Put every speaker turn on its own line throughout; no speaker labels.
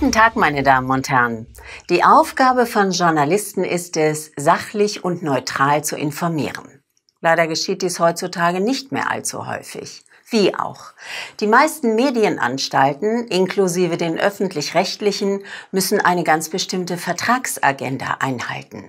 Guten Tag, meine Damen und Herren. Die Aufgabe von Journalisten ist es, sachlich und neutral zu informieren. Leider geschieht dies heutzutage nicht mehr allzu häufig wie auch. Die meisten Medienanstalten, inklusive den öffentlich-rechtlichen, müssen eine ganz bestimmte Vertragsagenda einhalten.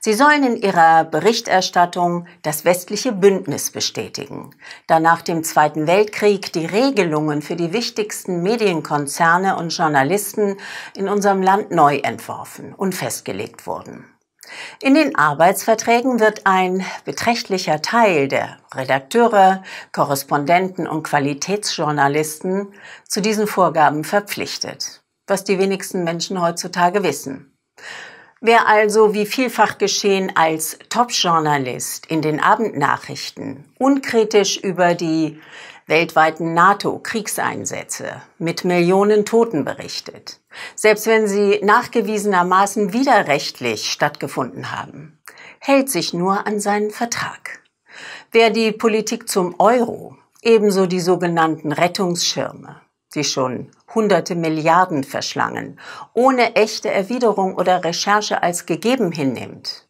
Sie sollen in ihrer Berichterstattung das westliche Bündnis bestätigen, da nach dem Zweiten Weltkrieg die Regelungen für die wichtigsten Medienkonzerne und Journalisten in unserem Land neu entworfen und festgelegt wurden. In den Arbeitsverträgen wird ein beträchtlicher Teil der Redakteure, Korrespondenten und Qualitätsjournalisten zu diesen Vorgaben verpflichtet, was die wenigsten Menschen heutzutage wissen. Wer also wie vielfach geschehen als Top-Journalist in den Abendnachrichten unkritisch über die weltweiten NATO-Kriegseinsätze mit Millionen Toten berichtet, selbst wenn sie nachgewiesenermaßen widerrechtlich stattgefunden haben, hält sich nur an seinen Vertrag. Wer die Politik zum Euro, ebenso die sogenannten Rettungsschirme, die schon hunderte Milliarden verschlangen, ohne echte Erwiderung oder Recherche als gegeben hinnimmt,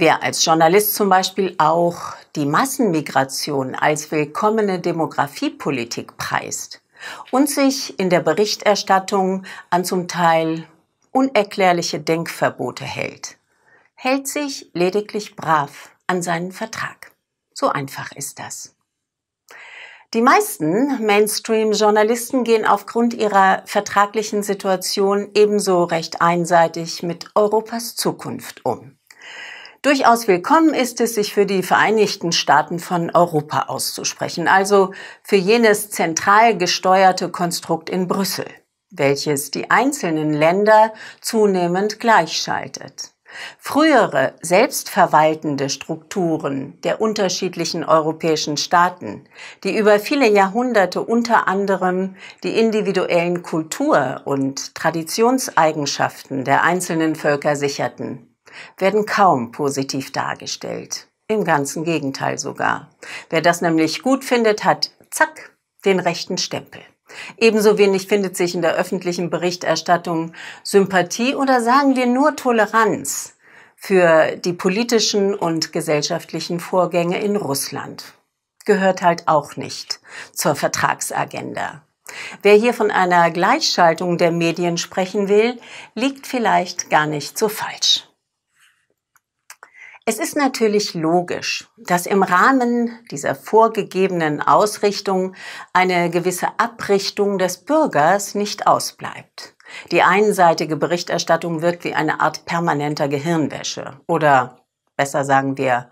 Wer als Journalist zum Beispiel auch die Massenmigration als willkommene Demografiepolitik preist und sich in der Berichterstattung an zum Teil unerklärliche Denkverbote hält, hält sich lediglich brav an seinen Vertrag. So einfach ist das. Die meisten Mainstream-Journalisten gehen aufgrund ihrer vertraglichen Situation ebenso recht einseitig mit Europas Zukunft um. Durchaus willkommen ist es, sich für die Vereinigten Staaten von Europa auszusprechen, also für jenes zentral gesteuerte Konstrukt in Brüssel, welches die einzelnen Länder zunehmend gleichschaltet. Frühere selbstverwaltende Strukturen der unterschiedlichen europäischen Staaten, die über viele Jahrhunderte unter anderem die individuellen Kultur- und Traditionseigenschaften der einzelnen Völker sicherten, werden kaum positiv dargestellt. Im ganzen Gegenteil sogar. Wer das nämlich gut findet, hat, zack, den rechten Stempel. Ebenso wenig findet sich in der öffentlichen Berichterstattung Sympathie oder sagen wir nur Toleranz für die politischen und gesellschaftlichen Vorgänge in Russland. Gehört halt auch nicht zur Vertragsagenda. Wer hier von einer Gleichschaltung der Medien sprechen will, liegt vielleicht gar nicht so falsch. Es ist natürlich logisch, dass im Rahmen dieser vorgegebenen Ausrichtung eine gewisse Abrichtung des Bürgers nicht ausbleibt. Die einseitige Berichterstattung wirkt wie eine Art permanenter Gehirnwäsche oder besser sagen wir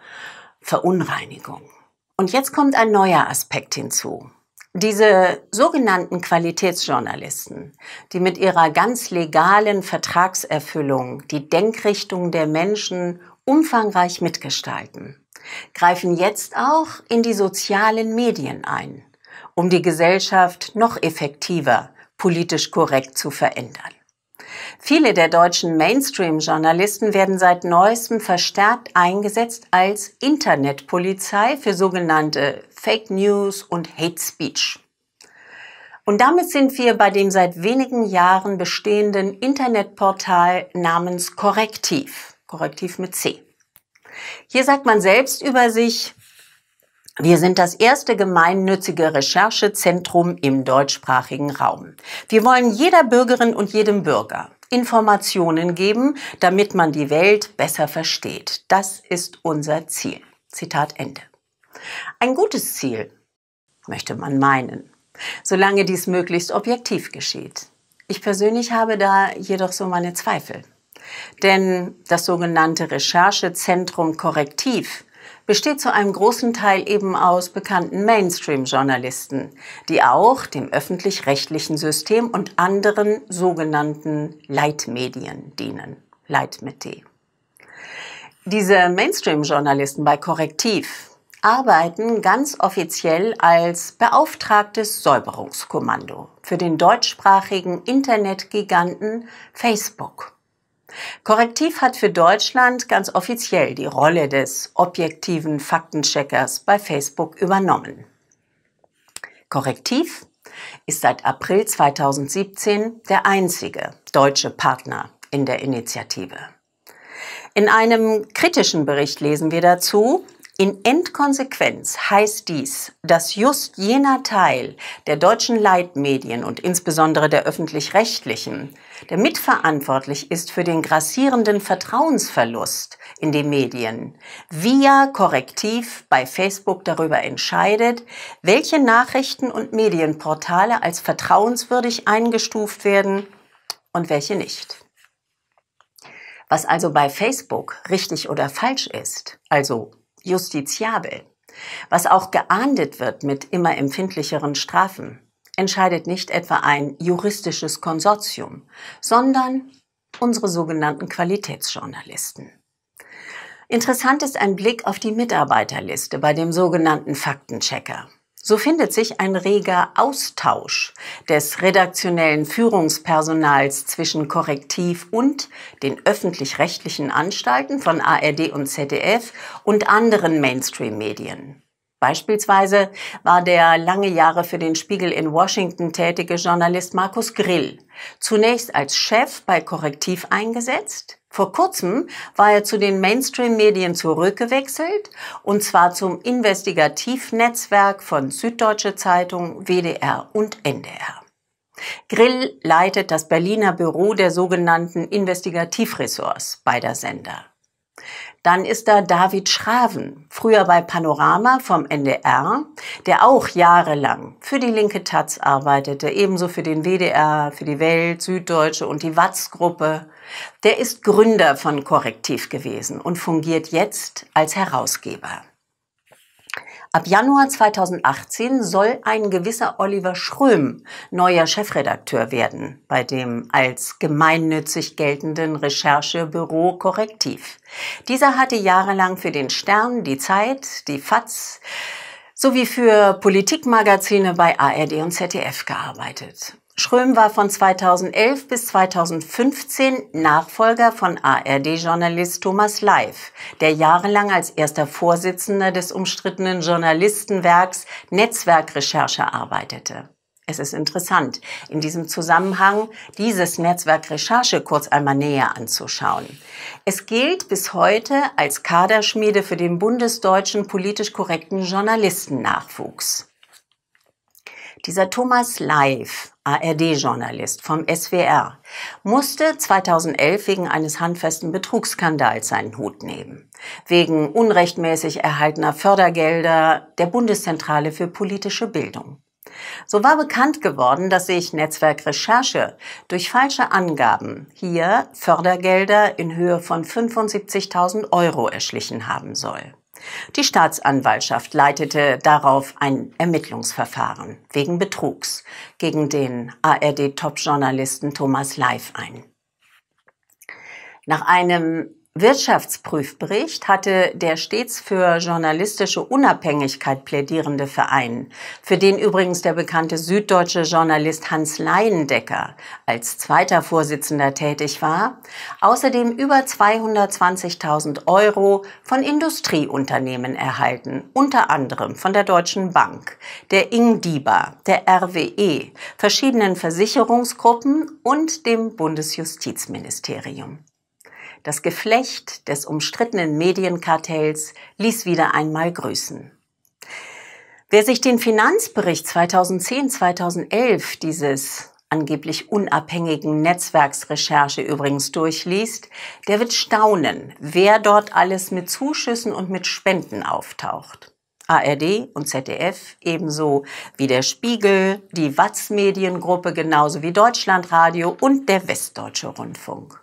Verunreinigung. Und jetzt kommt ein neuer Aspekt hinzu. Diese sogenannten Qualitätsjournalisten, die mit ihrer ganz legalen Vertragserfüllung die Denkrichtung der Menschen umfangreich mitgestalten, greifen jetzt auch in die sozialen Medien ein, um die Gesellschaft noch effektiver politisch korrekt zu verändern. Viele der deutschen Mainstream-Journalisten werden seit neuestem verstärkt eingesetzt als Internetpolizei für sogenannte Fake News und Hate Speech. Und damit sind wir bei dem seit wenigen Jahren bestehenden Internetportal namens Korrektiv korrektiv mit C. Hier sagt man selbst über sich, wir sind das erste gemeinnützige Recherchezentrum im deutschsprachigen Raum. Wir wollen jeder Bürgerin und jedem Bürger Informationen geben, damit man die Welt besser versteht. Das ist unser Ziel. Zitat Ende. Ein gutes Ziel, möchte man meinen, solange dies möglichst objektiv geschieht. Ich persönlich habe da jedoch so meine Zweifel. Denn das sogenannte Recherchezentrum Korrektiv besteht zu einem großen Teil eben aus bekannten Mainstream-Journalisten, die auch dem öffentlich-rechtlichen System und anderen sogenannten Leitmedien dienen. Leit mit D. Diese Mainstream-Journalisten bei Korrektiv arbeiten ganz offiziell als beauftragtes Säuberungskommando für den deutschsprachigen Internetgiganten Facebook. Korrektiv hat für Deutschland ganz offiziell die Rolle des objektiven Faktencheckers bei Facebook übernommen. Korrektiv ist seit April 2017 der einzige deutsche Partner in der Initiative. In einem kritischen Bericht lesen wir dazu, in Endkonsequenz heißt dies, dass just jener Teil der deutschen Leitmedien und insbesondere der öffentlich-rechtlichen, der mitverantwortlich ist für den grassierenden Vertrauensverlust in die Medien, via Korrektiv bei Facebook darüber entscheidet, welche Nachrichten und Medienportale als vertrauenswürdig eingestuft werden und welche nicht. Was also bei Facebook richtig oder falsch ist, also justiziabel. Was auch geahndet wird mit immer empfindlicheren Strafen, entscheidet nicht etwa ein juristisches Konsortium, sondern unsere sogenannten Qualitätsjournalisten. Interessant ist ein Blick auf die Mitarbeiterliste bei dem sogenannten Faktenchecker. So findet sich ein reger Austausch des redaktionellen Führungspersonals zwischen Korrektiv und den öffentlich-rechtlichen Anstalten von ARD und ZDF und anderen Mainstream-Medien. Beispielsweise war der lange Jahre für den Spiegel in Washington tätige Journalist Markus Grill zunächst als Chef bei Korrektiv eingesetzt. Vor kurzem war er zu den Mainstream-Medien zurückgewechselt und zwar zum Investigativnetzwerk von Süddeutsche Zeitung, WDR und NDR. Grill leitet das Berliner Büro der sogenannten Investigativressorts beider Sender. Dann ist da David Schraven, früher bei Panorama vom NDR, der auch jahrelang für die linke Taz arbeitete, ebenso für den WDR, für die Welt, Süddeutsche und die Watz-Gruppe. Der ist Gründer von Korrektiv gewesen und fungiert jetzt als Herausgeber. Ab Januar 2018 soll ein gewisser Oliver Schröm neuer Chefredakteur werden bei dem als gemeinnützig geltenden Recherchebüro Korrektiv. Dieser hatte jahrelang für den Stern, die Zeit, die FAZ sowie für Politikmagazine bei ARD und ZDF gearbeitet. Schröm war von 2011 bis 2015 Nachfolger von ARD-Journalist Thomas Leif, der jahrelang als erster Vorsitzender des umstrittenen Journalistenwerks Netzwerkrecherche arbeitete. Es ist interessant, in diesem Zusammenhang dieses Netzwerk Recherche kurz einmal näher anzuschauen. Es gilt bis heute als Kaderschmiede für den bundesdeutschen politisch korrekten Journalistennachwuchs. Dieser Thomas Leif, ARD-Journalist vom SWR, musste 2011 wegen eines handfesten Betrugsskandals seinen Hut nehmen. Wegen unrechtmäßig erhaltener Fördergelder der Bundeszentrale für politische Bildung. So war bekannt geworden, dass sich Netzwerk Recherche durch falsche Angaben hier Fördergelder in Höhe von 75.000 Euro erschlichen haben soll. Die Staatsanwaltschaft leitete darauf ein Ermittlungsverfahren wegen Betrugs gegen den ARD-Top-Journalisten Thomas Leif ein. Nach einem Wirtschaftsprüfbericht hatte der stets für journalistische Unabhängigkeit plädierende Verein, für den übrigens der bekannte süddeutsche Journalist Hans Leiendecker als zweiter Vorsitzender tätig war, außerdem über 220.000 Euro von Industrieunternehmen erhalten, unter anderem von der Deutschen Bank, der Ingdiba, der RWE, verschiedenen Versicherungsgruppen und dem Bundesjustizministerium. Das Geflecht des umstrittenen Medienkartells ließ wieder einmal grüßen. Wer sich den Finanzbericht 2010-2011 dieses angeblich unabhängigen Netzwerksrecherche übrigens durchliest, der wird staunen, wer dort alles mit Zuschüssen und mit Spenden auftaucht. ARD und ZDF ebenso wie der Spiegel, die Watz Mediengruppe genauso wie Deutschlandradio und der Westdeutsche Rundfunk.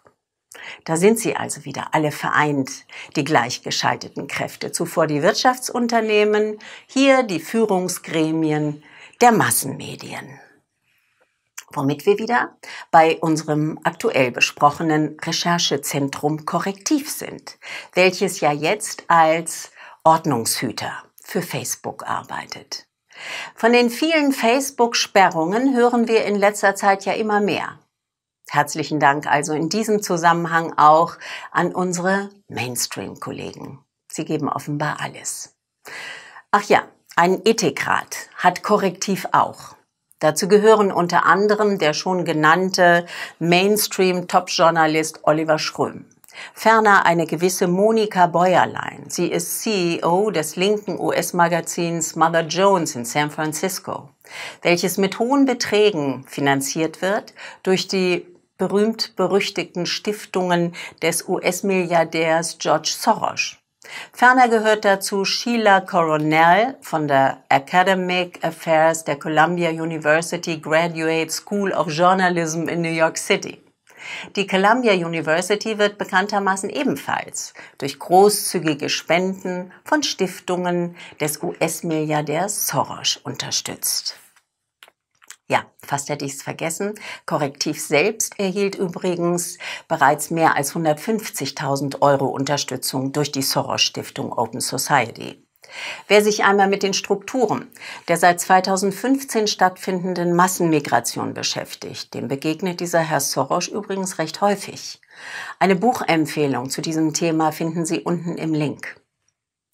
Da sind sie also wieder alle vereint, die gleichgeschalteten Kräfte. Zuvor die Wirtschaftsunternehmen, hier die Führungsgremien der Massenmedien. Womit wir wieder bei unserem aktuell besprochenen Recherchezentrum Korrektiv sind, welches ja jetzt als Ordnungshüter für Facebook arbeitet. Von den vielen Facebook-Sperrungen hören wir in letzter Zeit ja immer mehr. Herzlichen Dank also in diesem Zusammenhang auch an unsere Mainstream-Kollegen. Sie geben offenbar alles. Ach ja, ein Ethikrat hat Korrektiv auch. Dazu gehören unter anderem der schon genannte Mainstream-Top-Journalist Oliver Schröm. Ferner eine gewisse Monika Bäuerlein. Sie ist CEO des linken US-Magazins Mother Jones in San Francisco, welches mit hohen Beträgen finanziert wird durch die berühmt-berüchtigten Stiftungen des US-Milliardärs George Soros. Ferner gehört dazu Sheila Coronel von der Academic Affairs der Columbia University Graduate School of Journalism in New York City. Die Columbia University wird bekanntermaßen ebenfalls durch großzügige Spenden von Stiftungen des US-Milliardärs Soros unterstützt. Fast hätte ich es vergessen. Korrektiv selbst erhielt übrigens bereits mehr als 150.000 Euro Unterstützung durch die Soros-Stiftung Open Society. Wer sich einmal mit den Strukturen der seit 2015 stattfindenden Massenmigration beschäftigt, dem begegnet dieser Herr Soros übrigens recht häufig. Eine Buchempfehlung zu diesem Thema finden Sie unten im Link.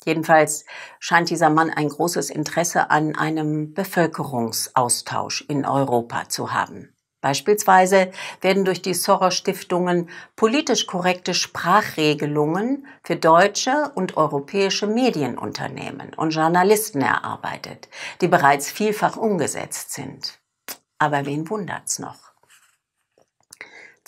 Jedenfalls scheint dieser Mann ein großes Interesse an einem Bevölkerungsaustausch in Europa zu haben. Beispielsweise werden durch die Soros-Stiftungen politisch korrekte Sprachregelungen für deutsche und europäische Medienunternehmen und Journalisten erarbeitet, die bereits vielfach umgesetzt sind. Aber wen wundert's noch?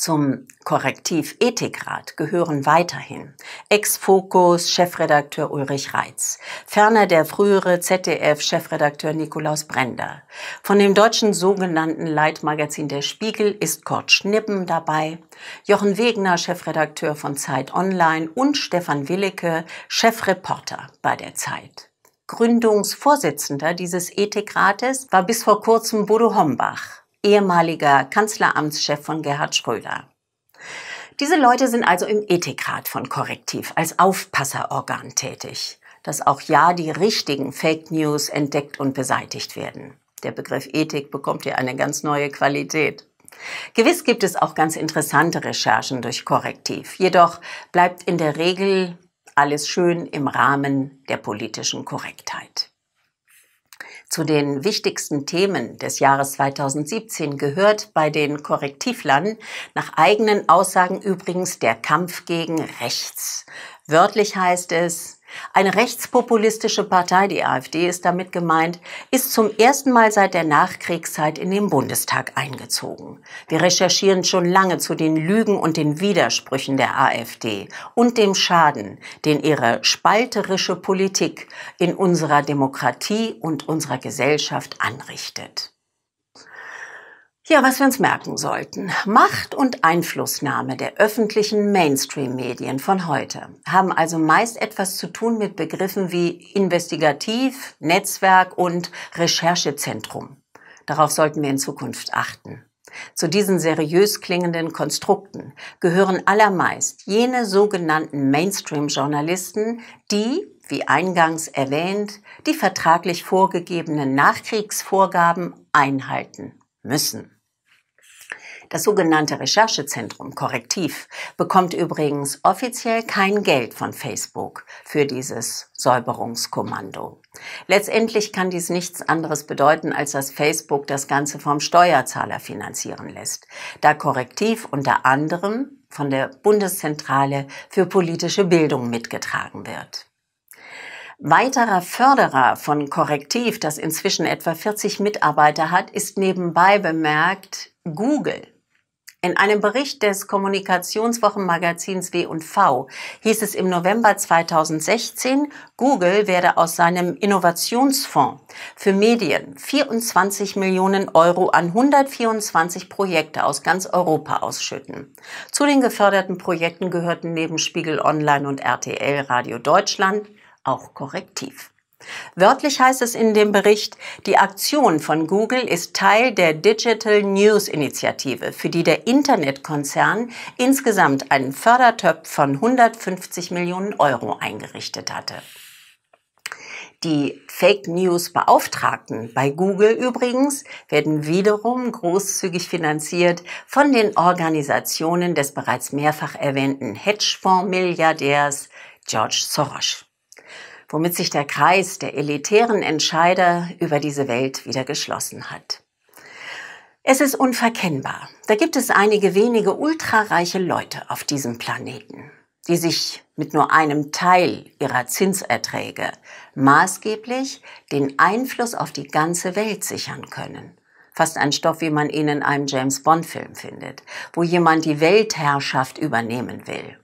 Zum Korrektiv Ethikrat gehören weiterhin Ex-Fokus Chefredakteur Ulrich Reitz, ferner der frühere ZDF-Chefredakteur Nikolaus Brender. Von dem deutschen sogenannten Leitmagazin Der Spiegel ist Kurt Schnippen dabei, Jochen Wegner, Chefredakteur von Zeit Online und Stefan Willicke, Chefreporter bei der Zeit. Gründungsvorsitzender dieses Ethikrates war bis vor kurzem Bodo Hombach ehemaliger Kanzleramtschef von Gerhard Schröder. Diese Leute sind also im Ethikrat von Korrektiv als Aufpasserorgan tätig, dass auch ja die richtigen Fake News entdeckt und beseitigt werden. Der Begriff Ethik bekommt hier eine ganz neue Qualität. Gewiss gibt es auch ganz interessante Recherchen durch Korrektiv, jedoch bleibt in der Regel alles schön im Rahmen der politischen Korrektheit. Zu den wichtigsten Themen des Jahres 2017 gehört bei den Korrektivlern nach eigenen Aussagen übrigens der Kampf gegen rechts. Wörtlich heißt es, eine rechtspopulistische Partei, die AfD ist damit gemeint, ist zum ersten Mal seit der Nachkriegszeit in den Bundestag eingezogen. Wir recherchieren schon lange zu den Lügen und den Widersprüchen der AfD und dem Schaden, den ihre spalterische Politik in unserer Demokratie und unserer Gesellschaft anrichtet. Ja, was wir uns merken sollten. Macht und Einflussnahme der öffentlichen Mainstream-Medien von heute haben also meist etwas zu tun mit Begriffen wie investigativ, Netzwerk und Recherchezentrum. Darauf sollten wir in Zukunft achten. Zu diesen seriös klingenden Konstrukten gehören allermeist jene sogenannten Mainstream-Journalisten, die, wie eingangs erwähnt, die vertraglich vorgegebenen Nachkriegsvorgaben einhalten müssen. Das sogenannte Recherchezentrum Korrektiv bekommt übrigens offiziell kein Geld von Facebook für dieses Säuberungskommando. Letztendlich kann dies nichts anderes bedeuten, als dass Facebook das Ganze vom Steuerzahler finanzieren lässt, da Korrektiv unter anderem von der Bundeszentrale für politische Bildung mitgetragen wird. Weiterer Förderer von Korrektiv, das inzwischen etwa 40 Mitarbeiter hat, ist nebenbei bemerkt Google. In einem Bericht des Kommunikationswochenmagazins W&V hieß es im November 2016, Google werde aus seinem Innovationsfonds für Medien 24 Millionen Euro an 124 Projekte aus ganz Europa ausschütten. Zu den geförderten Projekten gehörten neben Spiegel Online und RTL Radio Deutschland auch Korrektiv. Wörtlich heißt es in dem Bericht, die Aktion von Google ist Teil der Digital News Initiative, für die der Internetkonzern insgesamt einen Fördertöpf von 150 Millionen Euro eingerichtet hatte. Die Fake News Beauftragten bei Google übrigens werden wiederum großzügig finanziert von den Organisationen des bereits mehrfach erwähnten Hedgefonds-Milliardärs George Soros womit sich der Kreis der elitären Entscheider über diese Welt wieder geschlossen hat. Es ist unverkennbar. Da gibt es einige wenige ultrareiche Leute auf diesem Planeten, die sich mit nur einem Teil ihrer Zinserträge maßgeblich den Einfluss auf die ganze Welt sichern können. Fast ein Stoff, wie man ihn in einem James Bond-Film findet, wo jemand die Weltherrschaft übernehmen will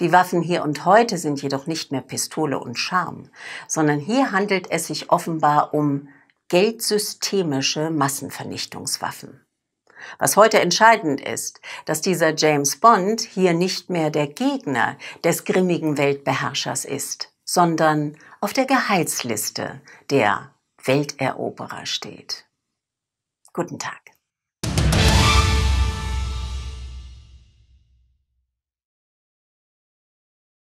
die Waffen hier und heute sind jedoch nicht mehr Pistole und Scham, sondern hier handelt es sich offenbar um geldsystemische Massenvernichtungswaffen. Was heute entscheidend ist, dass dieser James Bond hier nicht mehr der Gegner des grimmigen Weltbeherrschers ist, sondern auf der Gehaltsliste der Welteroberer steht. Guten Tag.